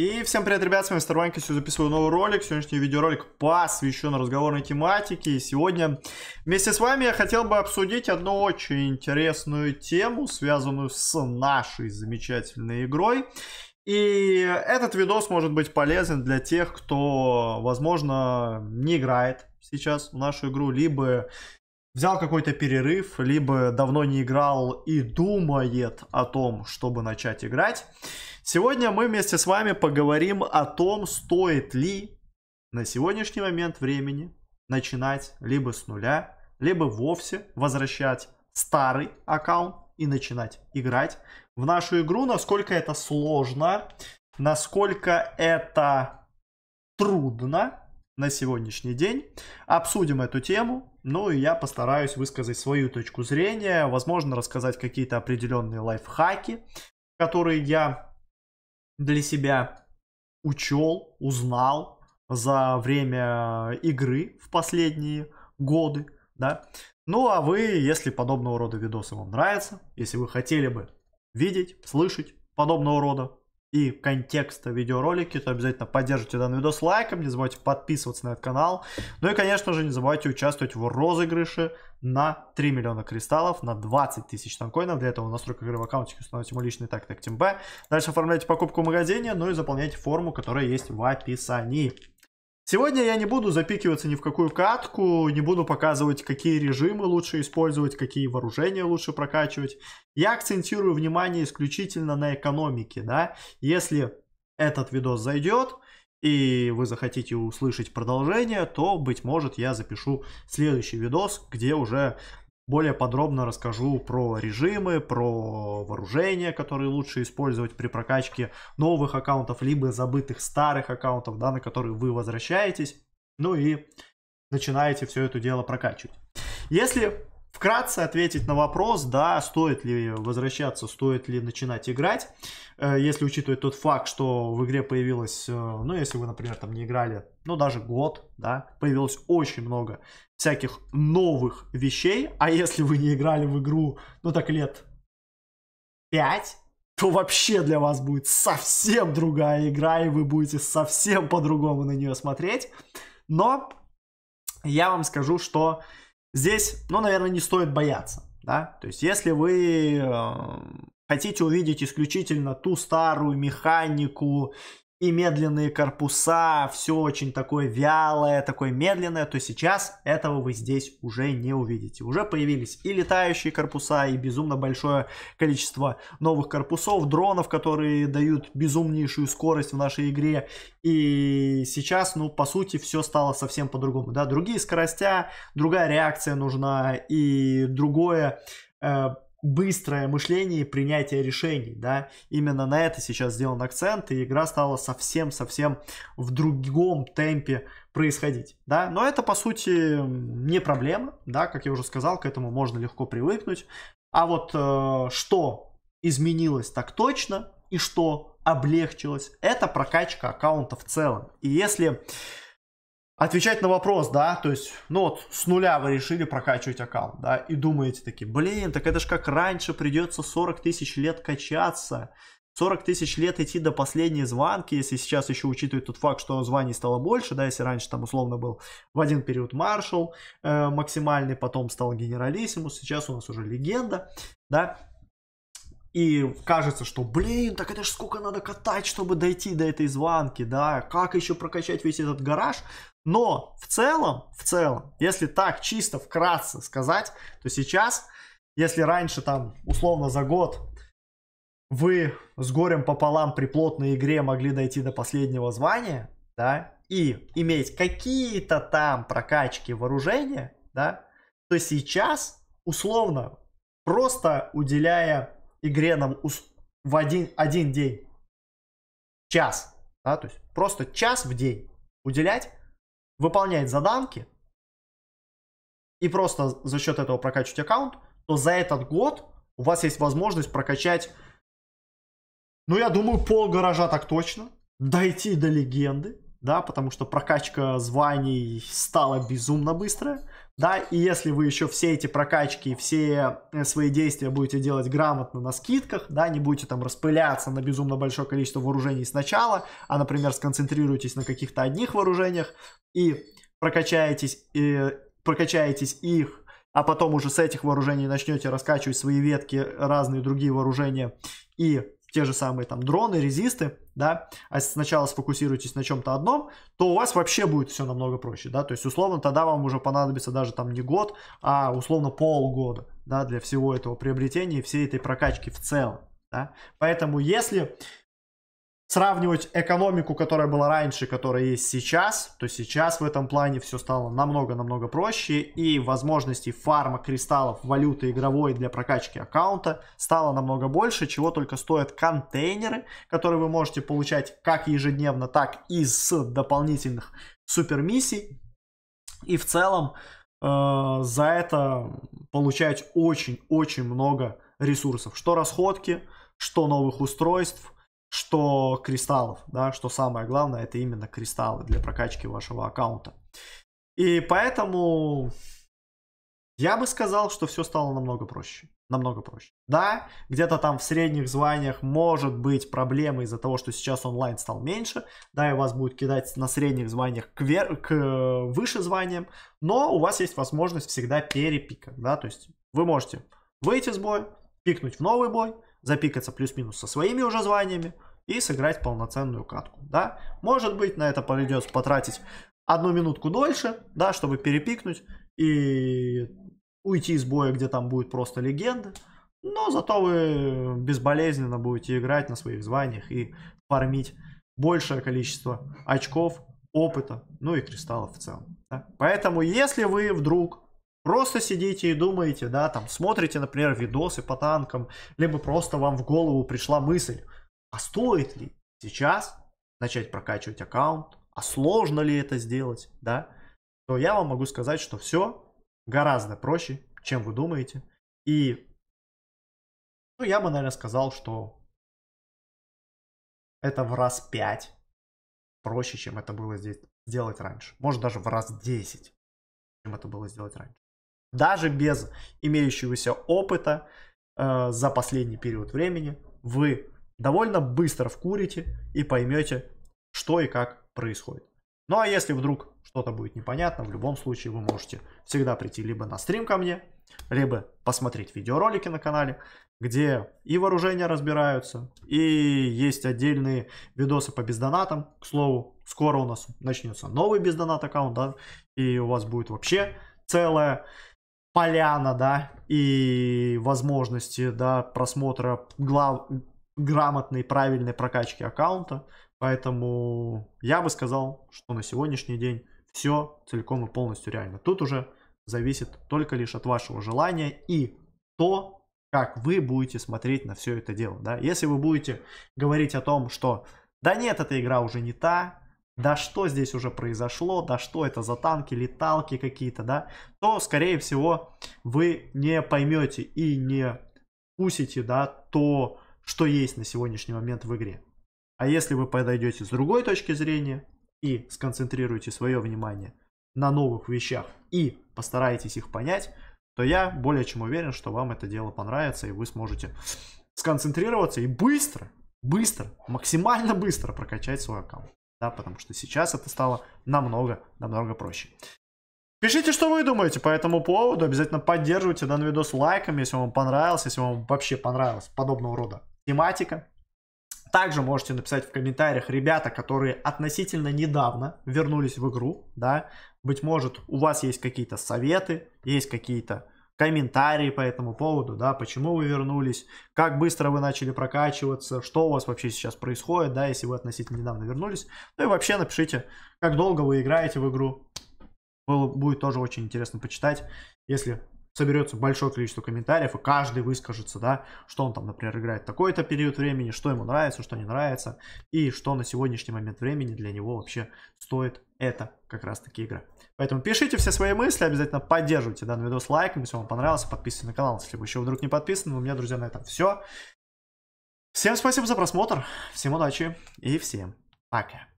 И всем привет, ребят, с вами Старванька, сегодня записываю новый ролик, сегодняшний видеоролик посвящен разговорной тематике, и сегодня вместе с вами я хотел бы обсудить одну очень интересную тему, связанную с нашей замечательной игрой, и этот видос может быть полезен для тех, кто, возможно, не играет сейчас в нашу игру, либо взял какой-то перерыв, либо давно не играл и думает о том, чтобы начать играть. Сегодня мы вместе с вами поговорим о том, стоит ли на сегодняшний момент времени начинать либо с нуля, либо вовсе возвращать старый аккаунт и начинать играть в нашу игру, насколько это сложно, насколько это трудно на сегодняшний день. Обсудим эту тему, ну и я постараюсь высказать свою точку зрения, возможно рассказать какие-то определенные лайфхаки, которые я для себя учел, узнал за время э, игры в последние годы, да. Ну а вы, если подобного рода видосы вам нравятся, если вы хотели бы видеть, слышать подобного рода и контекста видеоролики, то обязательно поддержите данный видос лайком, не забывайте подписываться на этот канал. Ну и, конечно же, не забывайте участвовать в розыгрыше на 3 миллиона кристаллов, на 20 тысяч танкоинов. Для этого настройка настройках игры в аккаунтике установите мой личный тактик так, Дальше оформляйте покупку в магазине, ну и заполняйте форму, которая есть в описании. Сегодня я не буду запикиваться ни в какую катку, не буду показывать, какие режимы лучше использовать, какие вооружения лучше прокачивать. Я акцентирую внимание исключительно на экономике, да. Если этот видос зайдет, и вы захотите услышать продолжение, то, быть может, я запишу следующий видос, где уже более подробно расскажу про режимы, про вооружения, которые лучше использовать при прокачке новых аккаунтов, либо забытых старых аккаунтов, да, на которые вы возвращаетесь, ну и начинаете все это дело прокачивать. Если вкратце ответить на вопрос, да, стоит ли возвращаться, стоит ли начинать играть, э, если учитывать тот факт, что в игре появилось, э, ну, если вы, например, там не играли, ну, даже год, да, появилось очень много всяких новых вещей, а если вы не играли в игру, ну, так лет 5, то вообще для вас будет совсем другая игра, и вы будете совсем по-другому на нее смотреть. Но я вам скажу, что Здесь, ну, наверное, не стоит бояться, да, то есть если вы э, хотите увидеть исключительно ту старую механику и медленные корпуса, все очень такое вялое, такое медленное, то сейчас этого вы здесь уже не увидите. Уже появились и летающие корпуса, и безумно большое количество новых корпусов, дронов, которые дают безумнейшую скорость в нашей игре. И сейчас, ну, по сути, все стало совсем по-другому. Да, другие скоростя, другая реакция нужна и другое э, быстрое мышление и принятие решений, да, именно на это сейчас сделан акцент, и игра стала совсем-совсем в другом темпе происходить, да, но это, по сути, не проблема, да, как я уже сказал, к этому можно легко привыкнуть, а вот э, что изменилось так точно и что облегчилось, это прокачка аккаунта в целом, и если отвечать на вопрос, да, то есть, ну вот с нуля вы решили прокачивать аккаунт, да, и думаете такие, блин, так это ж как раньше придется 40 тысяч лет качаться, 40 тысяч лет идти до последней звонки, если сейчас еще учитывать тот факт, что званий стало больше, да, если раньше там условно был в один период маршал э, максимальный, потом стал генералиссимус, сейчас у нас уже легенда, да, и кажется, что, блин, так это ж сколько надо катать, чтобы дойти до этой звонки, да, как еще прокачать весь этот гараж, но в целом, в целом, если так чисто вкратце сказать, то сейчас, если раньше там условно за год вы с горем пополам при плотной игре могли дойти до последнего звания, да, и иметь какие-то там прокачки вооружения, да, то сейчас условно просто уделяя игре нам в один, один день, час, да, то есть просто час в день уделять, выполнять заданки и просто за счет этого прокачивать аккаунт, то за этот год у вас есть возможность прокачать, ну я думаю, пол гаража так точно, дойти до легенды, да, потому что прокачка званий стала безумно быстрая, да, и если вы еще все эти прокачки, все э, свои действия будете делать грамотно на скидках, да, не будете там распыляться на безумно большое количество вооружений сначала, а, например, сконцентрируетесь на каких-то одних вооружениях и прокачаетесь, и, э, прокачаетесь их, а потом уже с этих вооружений начнете раскачивать свои ветки, разные другие вооружения и те же самые там дроны, резисты, да, а сначала сфокусируйтесь на чем-то одном, то у вас вообще будет все намного проще, да, то есть условно тогда вам уже понадобится даже там не год, а условно полгода, да, для всего этого приобретения и всей этой прокачки в целом, да, поэтому если сравнивать экономику, которая была раньше, которая есть сейчас, то сейчас в этом плане все стало намного-намного проще, и возможностей фарма кристаллов, валюты игровой для прокачки аккаунта стало намного больше, чего только стоят контейнеры, которые вы можете получать как ежедневно, так и с дополнительных супермиссий. И в целом э, за это получать очень-очень много ресурсов, что расходки, что новых устройств, что кристаллов, да, что самое главное, это именно кристаллы для прокачки вашего аккаунта. И поэтому я бы сказал, что все стало намного проще. Намного проще. Да, где-то там в средних званиях может быть проблемы из-за того, что сейчас онлайн стал меньше, да, и вас будут кидать на средних званиях к, вер... к э, выше званиям, но у вас есть возможность всегда перепика, да, то есть вы можете выйти с боя, пикнуть в новый бой, запикаться плюс-минус со своими уже званиями и сыграть полноценную катку, да. Может быть, на это придется потратить одну минутку дольше, да, чтобы перепикнуть и уйти из боя, где там будет просто легенда. Но зато вы безболезненно будете играть на своих званиях и фармить большее количество очков, опыта, ну и кристаллов в целом. Да? Поэтому, если вы вдруг Просто сидите и думаете, да, там смотрите, например, видосы по танкам, либо просто вам в голову пришла мысль, а стоит ли сейчас начать прокачивать аккаунт, а сложно ли это сделать, да, то я вам могу сказать, что все гораздо проще, чем вы думаете. И ну, я бы, наверное, сказал, что это в раз 5 проще, чем это было здесь сделать раньше. Может, даже в раз 10, чем это было сделать раньше. Даже без имеющегося опыта э, за последний период времени вы довольно быстро вкурите и поймете, что и как происходит. Ну а если вдруг что-то будет непонятно, в любом случае вы можете всегда прийти либо на стрим ко мне, либо посмотреть видеоролики на канале, где и вооружения разбираются, и есть отдельные видосы по бездонатам. К слову, скоро у нас начнется новый бездонат аккаунт, да, и у вас будет вообще целая поляна, да, и возможности, да, просмотра глав... грамотной, правильной прокачки аккаунта. Поэтому я бы сказал, что на сегодняшний день все целиком и полностью реально. Тут уже зависит только лишь от вашего желания и то, как вы будете смотреть на все это дело. Да? Если вы будете говорить о том, что да нет, эта игра уже не та, да что здесь уже произошло, да что это за танки, леталки какие-то, да, то, скорее всего, вы не поймете и не вкусите, да, то, что есть на сегодняшний момент в игре. А если вы подойдете с другой точки зрения и сконцентрируете свое внимание на новых вещах и постараетесь их понять, то я более чем уверен, что вам это дело понравится, и вы сможете сконцентрироваться и быстро, быстро, максимально быстро прокачать свой аккаунт да, потому что сейчас это стало намного, намного проще. Пишите, что вы думаете по этому поводу, обязательно поддерживайте данный видос лайком, если вам понравилось, если вам вообще понравилась подобного рода тематика. Также можете написать в комментариях ребята, которые относительно недавно вернулись в игру, да, быть может, у вас есть какие-то советы, есть какие-то комментарии по этому поводу, да, почему вы вернулись, как быстро вы начали прокачиваться, что у вас вообще сейчас происходит, да, если вы относительно недавно вернулись. Ну и вообще напишите, как долго вы играете в игру. Было, будет тоже очень интересно почитать, если соберется большое количество комментариев, и каждый выскажется, да, что он там, например, играет такой-то период времени, что ему нравится, что не нравится, и что на сегодняшний момент времени для него вообще стоит это как раз таки игра. Поэтому пишите все свои мысли, обязательно поддерживайте данный видос лайком, если вам понравился, подписывайтесь на канал, если вы еще вдруг не подписаны. У меня, друзья, на этом все. Всем спасибо за просмотр, всем удачи и всем пока.